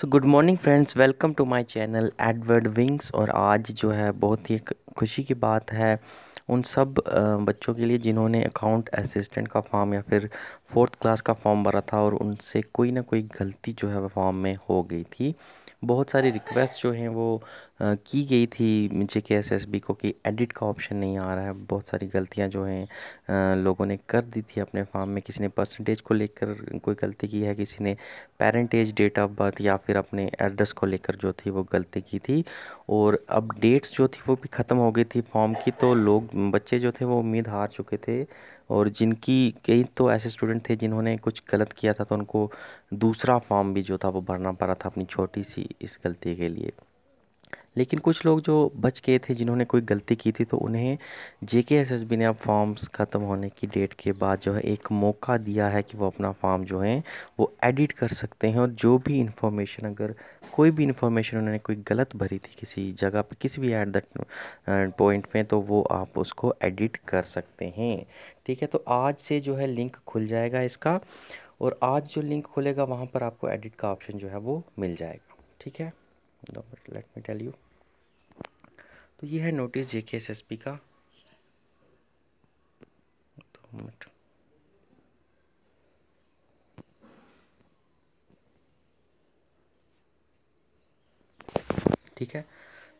so good morning friends welcome to my channel Edward Wings और आज जो है बहुत ही एक खुशी की बात है उन सब बच्चों के लिए जिन्होंने अकाउंट असिस्टेंट का फॉर्म या फिर फोर्थ क्लास का फॉर्म भरा था और उनसे कोई ना कोई गलती जो है वह फॉर्म में हो गई थी बहुत सारी रिक्वेस्ट जो हैं वो की गई थी जे के एस एस बी को कि एडिट का ऑप्शन नहीं आ रहा है बहुत सारी गलतियां जो हैं लोगों ने कर दी थी अपने फॉर्म में किसी ने परसेंटेज को लेकर कोई गलती की है किसी ने पेरेंटेज डेट ऑफ बर्थ या फिर अपने एड्रेस को लेकर जो थी वो गलती की थी और अपडेट्स जो थी वो भी ख़त्म हो गई थी फॉर्म की तो लोग बच्चे जो थे वो उम्मीद हार चुके थे और जिनकी कई तो ऐसे स्टूडेंट थे जिन्होंने कुछ गलत किया था तो उनको दूसरा फॉर्म भी जो था वो भरना पड़ा था अपनी छोटी सी इस गलती के लिए लेकिन कुछ लोग जो बच गए थे जिन्होंने कोई गलती की थी तो उन्हें जे के एस एस बी ने अब फॉर्म्स ख़त्म होने की डेट के बाद जो है एक मौका दिया है कि वो अपना फॉर्म जो है वो एडिट कर सकते हैं और जो भी इंफॉर्मेशन अगर कोई भी इंफॉर्मेशन उन्होंने कोई गलत भरी थी किसी जगह पर किसी भी एट दैट पॉइंट में तो वो आप उसको एडिट कर सकते हैं ठीक है तो आज से जो है लिंक खुल जाएगा इसका और आज जो लिंक खुलेगा वहाँ पर आपको एडिट का ऑप्शन जो है वो मिल जाएगा ठीक है लेट मी टेल यू तो ये है नोटिस जे के एस एस पी का ठीक है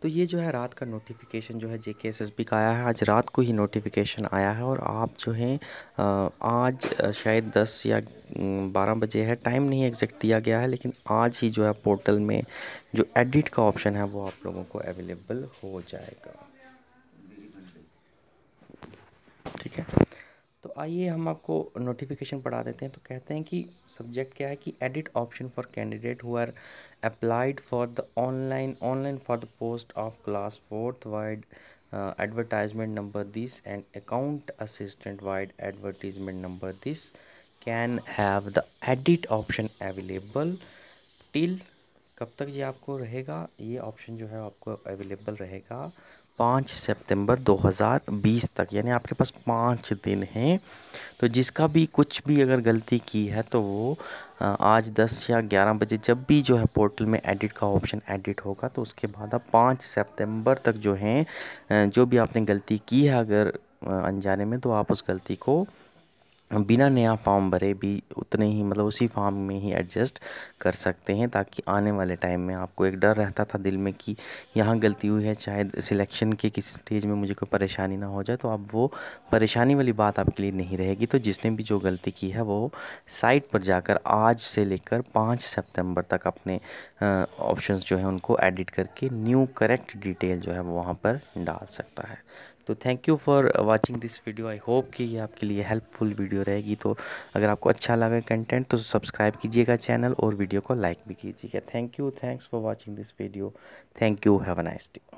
तो ये जो है रात का नोटिफिकेशन जो है जे के एस एस बी का आया है आज रात को ही नोटिफिकेशन आया है और आप जो हैं आज शायद 10 या 12 बजे है टाइम नहीं एग्जैक्ट दिया गया है लेकिन आज ही जो है पोर्टल में जो एडिट का ऑप्शन है वो आप लोगों को अवेलेबल हो जाएगा ठीक है तो आइए हम आपको नोटिफिकेशन पढ़ा देते हैं तो कहते हैं कि सब्जेक्ट क्या है कि edit option for candidate who are applied for the online online for the post of class fourth vide advertisement number this and account assistant vide advertisement number this can have the edit option available till कब तक ये आपको रहेगा ये option जो है आपको available रहेगा पाँच सितंबर 2020 तक यानी आपके पास पाँच दिन हैं तो जिसका भी कुछ भी अगर गलती की है तो वो आज 10 या 11 बजे जब भी जो है पोर्टल में एडिट का ऑप्शन एडिट होगा तो उसके बाद आप पाँच सितंबर तक जो हैं जो भी आपने गलती की है अगर अनजाने में तो आप उस गलती को बिना नया फॉर्म भरे भी उतने ही मतलब उसी फॉर्म में ही एडजस्ट कर सकते हैं ताकि आने वाले टाइम में आपको एक डर रहता था दिल में कि यहाँ गलती हुई है शायद सिलेक्शन के किसी स्टेज में मुझे कोई परेशानी ना हो जाए तो अब वो परेशानी वाली बात आपके लिए नहीं रहेगी तो जिसने भी जो गलती की है वो साइट पर जाकर आज से लेकर पाँच सेप्टेम्बर तक अपने ऑप्शन जो है उनको एडिट करके न्यू करेक्ट डिटेल जो है वो वहाँ पर डाल सकता है तो thank you for watching this video I hope कि ये आपके लिए हेल्पफुल वीडियो रहेगी तो अगर आपको अच्छा लगे कंटेंट तो सब्सक्राइब कीजिएगा चैनल और वीडियो को लाइक भी कीजिएगा thank you thanks for watching this video thank you have a nice day